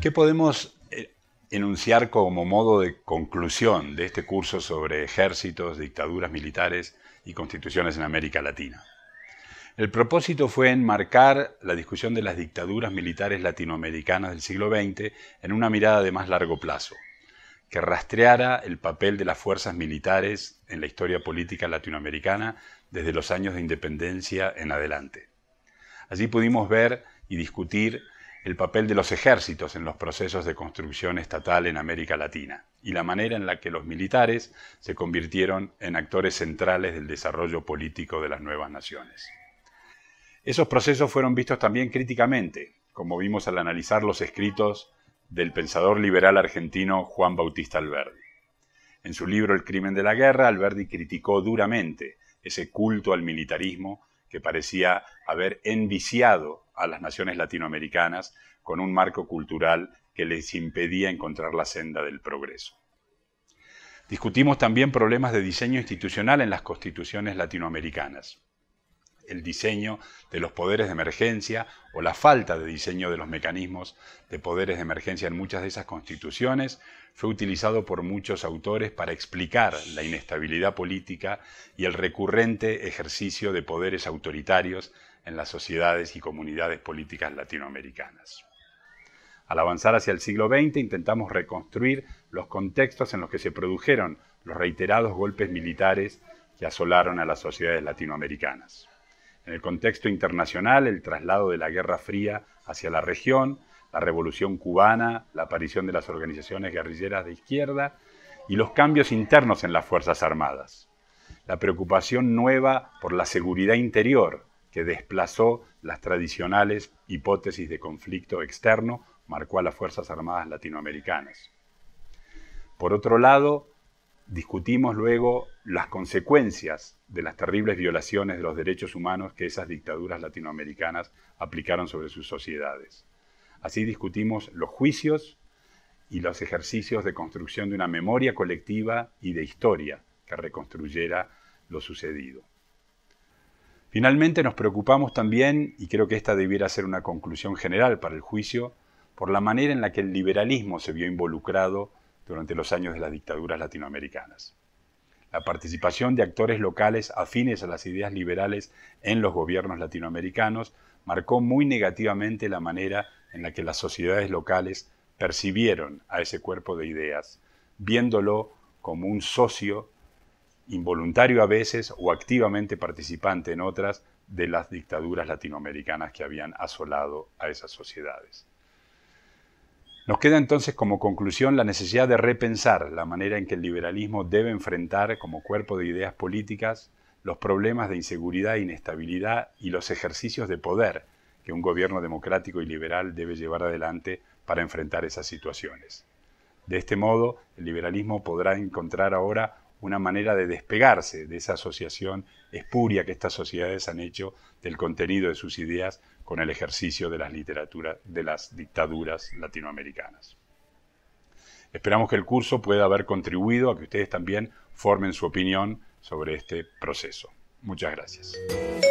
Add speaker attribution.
Speaker 1: ¿Qué podemos eh, enunciar como modo de conclusión de este curso sobre ejércitos, dictaduras militares y constituciones en América Latina? El propósito fue enmarcar la discusión de las dictaduras militares latinoamericanas del siglo XX en una mirada de más largo plazo, que rastreara el papel de las fuerzas militares en la historia política latinoamericana desde los años de independencia en adelante. Allí pudimos ver y discutir el papel de los ejércitos en los procesos de construcción estatal en América Latina y la manera en la que los militares se convirtieron en actores centrales del desarrollo político de las nuevas naciones. Esos procesos fueron vistos también críticamente, como vimos al analizar los escritos del pensador liberal argentino Juan Bautista Alberdi. En su libro El crimen de la guerra, Alberdi criticó duramente ese culto al militarismo que parecía haber enviciado a las naciones latinoamericanas con un marco cultural que les impedía encontrar la senda del progreso. Discutimos también problemas de diseño institucional en las constituciones latinoamericanas el diseño de los poderes de emergencia o la falta de diseño de los mecanismos de poderes de emergencia en muchas de esas constituciones, fue utilizado por muchos autores para explicar la inestabilidad política y el recurrente ejercicio de poderes autoritarios en las sociedades y comunidades políticas latinoamericanas. Al avanzar hacia el siglo XX intentamos reconstruir los contextos en los que se produjeron los reiterados golpes militares que asolaron a las sociedades latinoamericanas. En el contexto internacional, el traslado de la Guerra Fría hacia la región, la Revolución cubana, la aparición de las organizaciones guerrilleras de izquierda y los cambios internos en las Fuerzas Armadas. La preocupación nueva por la seguridad interior que desplazó las tradicionales hipótesis de conflicto externo marcó a las Fuerzas Armadas latinoamericanas. Por otro lado, discutimos luego las consecuencias de las terribles violaciones de los derechos humanos que esas dictaduras latinoamericanas aplicaron sobre sus sociedades. Así discutimos los juicios y los ejercicios de construcción de una memoria colectiva y de historia que reconstruyera lo sucedido. Finalmente nos preocupamos también, y creo que esta debiera ser una conclusión general para el juicio, por la manera en la que el liberalismo se vio involucrado durante los años de las dictaduras latinoamericanas. La participación de actores locales afines a las ideas liberales en los gobiernos latinoamericanos marcó muy negativamente la manera en la que las sociedades locales percibieron a ese cuerpo de ideas, viéndolo como un socio involuntario a veces o activamente participante en otras de las dictaduras latinoamericanas que habían asolado a esas sociedades. Nos queda entonces como conclusión la necesidad de repensar la manera en que el liberalismo debe enfrentar como cuerpo de ideas políticas los problemas de inseguridad e inestabilidad y los ejercicios de poder que un gobierno democrático y liberal debe llevar adelante para enfrentar esas situaciones. De este modo, el liberalismo podrá encontrar ahora una manera de despegarse de esa asociación espuria que estas sociedades han hecho del contenido de sus ideas con el ejercicio de las literaturas de las dictaduras latinoamericanas. Esperamos que el curso pueda haber contribuido a que ustedes también formen su opinión sobre este proceso. Muchas gracias.